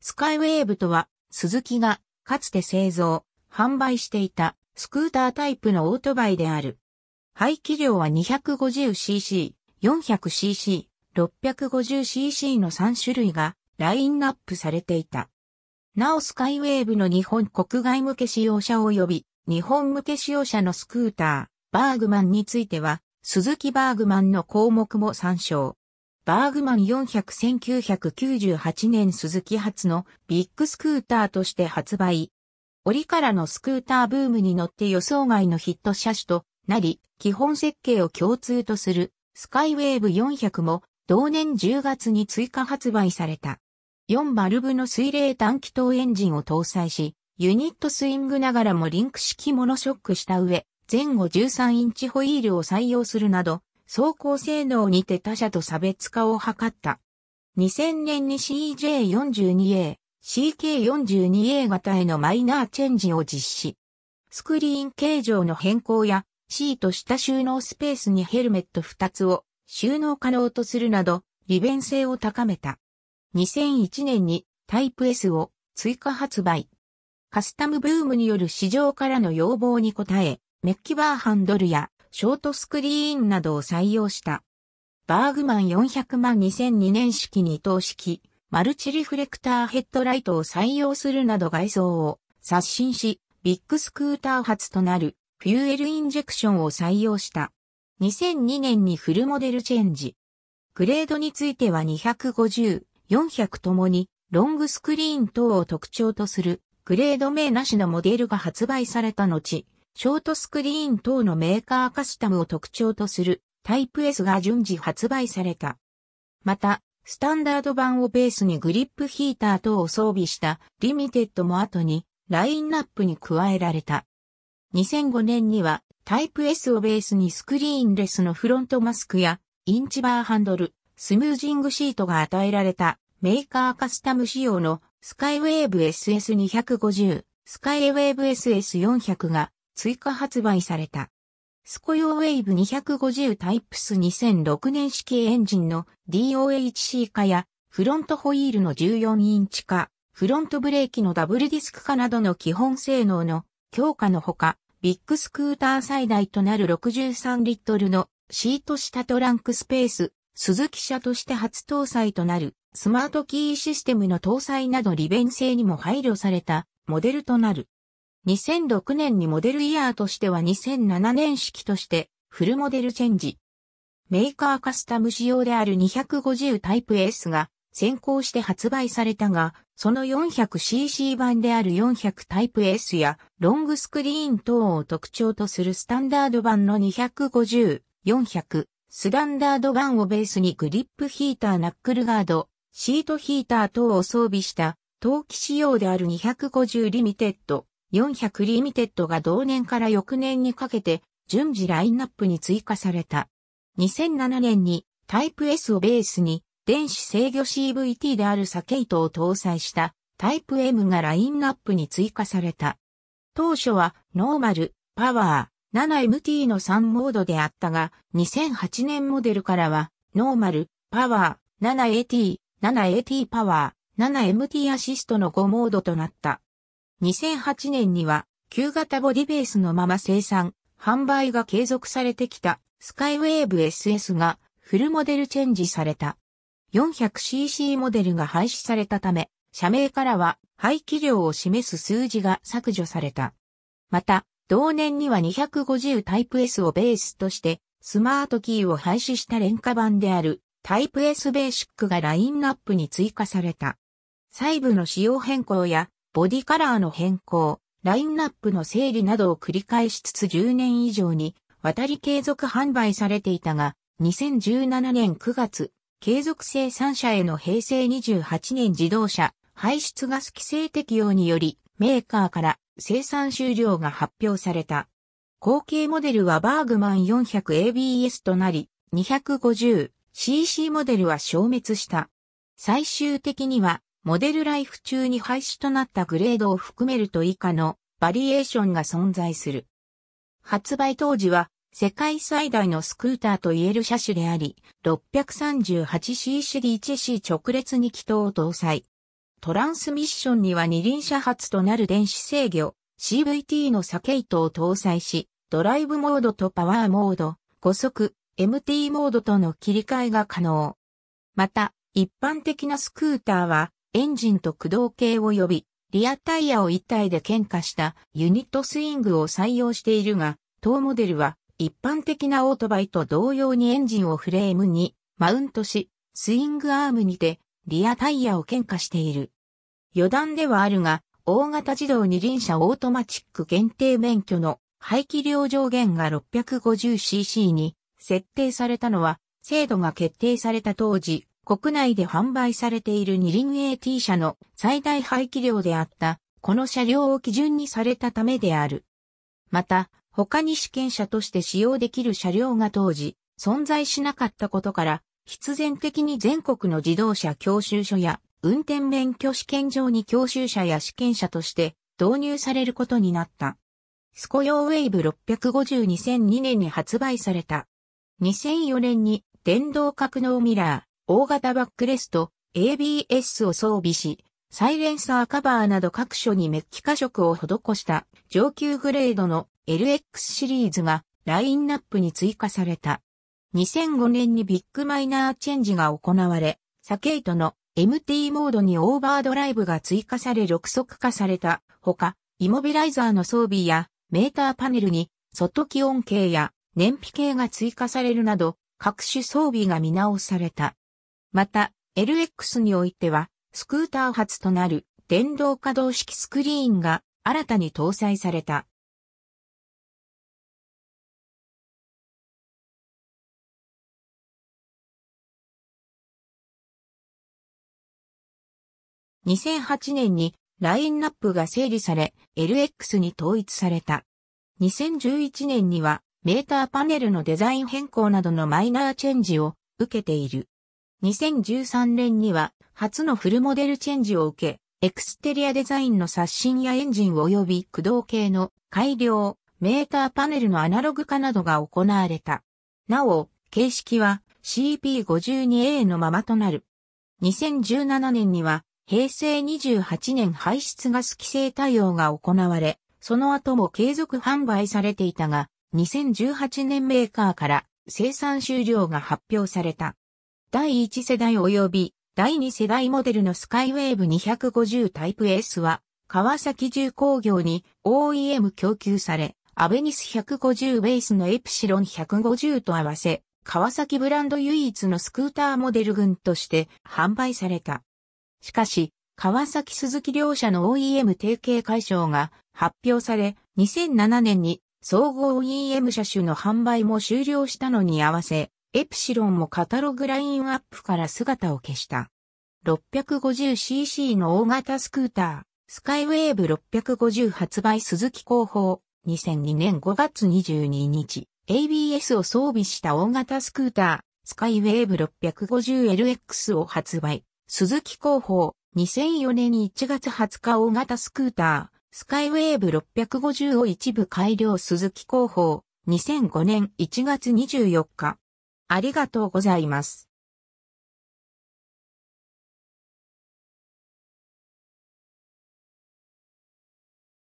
スカイウェーブとは、スズキがかつて製造、販売していたスクータータイプのオートバイである。排気量は 250cc、400cc、650cc の3種類がラインナップされていた。なおスカイウェーブの日本国外向け使用者及び日本向け使用者のスクーター、バーグマンについては、スズキバーグマンの項目も参照。バーグマン400-1998年鈴木発のビッグスクーターとして発売。折からのスクーターブームに乗って予想外のヒット車種となり、基本設計を共通とするスカイウェーブ400も同年10月に追加発売された。4バルブの水冷短気筒エンジンを搭載し、ユニットスイングながらもリンク式モノショックした上、前後13インチホイールを採用するなど、走行性能にて他社と差別化を図った。2000年に CJ42A、CK42A 型へのマイナーチェンジを実施。スクリーン形状の変更や、シート下収納スペースにヘルメット2つを収納可能とするなど、利便性を高めた。2001年にタイプ S を追加発売。カスタムブームによる市場からの要望に応え、メッキバーハンドルやショートスクリーンなどを採用した。バーグマン400万2002年式二等式、マルチリフレクターヘッドライトを採用するなど外装を刷新し、ビッグスクーター発となるフューエルインジェクションを採用した。2002年にフルモデルチェンジ。グレードについては250、400ともにロングスクリーン等を特徴とするグレード名なしのモデルが発売された後、ショートスクリーン等のメーカーカスタムを特徴とするタイプ S が順次発売された。また、スタンダード版をベースにグリップヒーター等を装備したリミテッドも後にラインナップに加えられた。2005年にはタイプ S をベースにスクリーンレスのフロントマスクやインチバーハンドル、スムージングシートが与えられたメーカーカスタム仕様のスカイウェーブ SS250、スカイウェーブ SS400 が追加発売された。スコヨーウェイブ250タイプス2006年式エンジンの DOHC 化やフロントホイールの14インチ化、フロントブレーキのダブルディスク化などの基本性能の強化のほか、ビッグスクーター最大となる63リットルのシート下トランクスペース、鈴木車として初搭載となるスマートキーシステムの搭載など利便性にも配慮されたモデルとなる。2006年にモデルイヤーとしては2007年式としてフルモデルチェンジ。メーカーカスタム仕様である250タイプ S が先行して発売されたが、その 400cc 版である400タイプ S やロングスクリーン等を特徴とするスタンダード版の250、400、スタンダード版をベースにグリップヒーターナックルガード、シートヒーター等を装備した、陶器仕様である250リミテッド、400リミテッドが同年から翌年にかけて順次ラインナップに追加された。2007年にタイプ S をベースに電子制御 CVT であるサケイトを搭載したタイプ M がラインナップに追加された。当初はノーマル、パワー、7MT の3モードであったが、2008年モデルからはノーマル、パワー、7AT、7AT パワー、7MT アシストの5モードとなった。2008年には、旧型ボディベースのまま生産、販売が継続されてきた、スカイウェーブ SS が、フルモデルチェンジされた。400cc モデルが廃止されたため、社名からは排気量を示す数字が削除された。また、同年には250タイプ S をベースとして、スマートキーを廃止した廉価版であるタイプ S ベーシックがラインナップに追加された。細部の仕様変更やボディカラーの変更、ラインナップの整理などを繰り返しつつ10年以上に渡り継続販売されていたが、2017年9月、継続生産者への平成28年自動車排出ガス規制適用により、メーカーから生産終了が発表された。後継モデルはバーグマン 400ABS となり、250cc モデルは消滅した。最終的にはモデルライフ中に廃止となったグレードを含めると以下のバリエーションが存在する。発売当時は世界最大のスクーターと言える車種であり、638cc1C 直列に気筒を搭載。トランスミッションには二輪車発となる電子制御 CVT のサケイトを搭載し、ドライブモードとパワーモード、5速、MT モードとの切り替えが可能。また、一般的なスクーターはエンジンと駆動系及びリアタイヤを一体で喧嘩したユニットスイングを採用しているが、当モデルは一般的なオートバイと同様にエンジンをフレームにマウントし、スイングアームにてリアタイヤを喧嘩している。余談ではあるが、大型自動二輪車オートマチック限定免許の排気量上限が 650cc に設定されたのは、制度が決定された当時、国内で販売されている二輪 AT 車の最大排気量であった、この車両を基準にされたためである。また、他に試験車として使用できる車両が当時、存在しなかったことから、必然的に全国の自動車教習所や運転免許試験場に教習車や試験車として導入されることになった。スコヨーウェイブ650 2002年に発売された。2004年に電動格納ミラー、大型バックレスト、ABS を装備し、サイレンサーカバーなど各所にメッキ加色を施した上級グレードの LX シリーズがラインナップに追加された。2005年にビッグマイナーチェンジが行われ、サケイトの MT モードにオーバードライブが追加され6速化されたほか、イモビライザーの装備やメーターパネルに外気温計や燃費計が追加されるなど各種装備が見直された。また、LX においては、スクーター初となる電動可動式スクリーンが新たに搭載された。2008年にラインナップが整理され、LX に統一された。2011年にはメーターパネルのデザイン変更などのマイナーチェンジを受けている。2013年には初のフルモデルチェンジを受け、エクステリアデザインの刷新やエンジン及び駆動系の改良、メーターパネルのアナログ化などが行われた。なお、形式は CP52A のままとなる。2017年には平成28年排出ガス規制対応が行われ、その後も継続販売されていたが、2018年メーカーから生産終了が発表された。第1世代及び第2世代モデルのスカイウェーブ250タイプ S は、川崎重工業に OEM 供給され、アベニス150ベースのエプシロン150と合わせ、川崎ブランド唯一のスクーターモデル群として販売された。しかし、川崎鈴木両社の OEM 提携解消が発表され、2007年に総合 OEM 車種の販売も終了したのに合わせ、エプシロンもカタログラインアップから姿を消した。650cc の大型スクーター、スカイウェーブ650発売鈴木広報、2002年5月22日、ABS を装備した大型スクーター、スカイウェーブ 650LX を発売、鈴木広報、2004年1月20日大型スクーター、スカイウェーブ650を一部改良鈴木広報、2005年1月24日、ありがとうございます。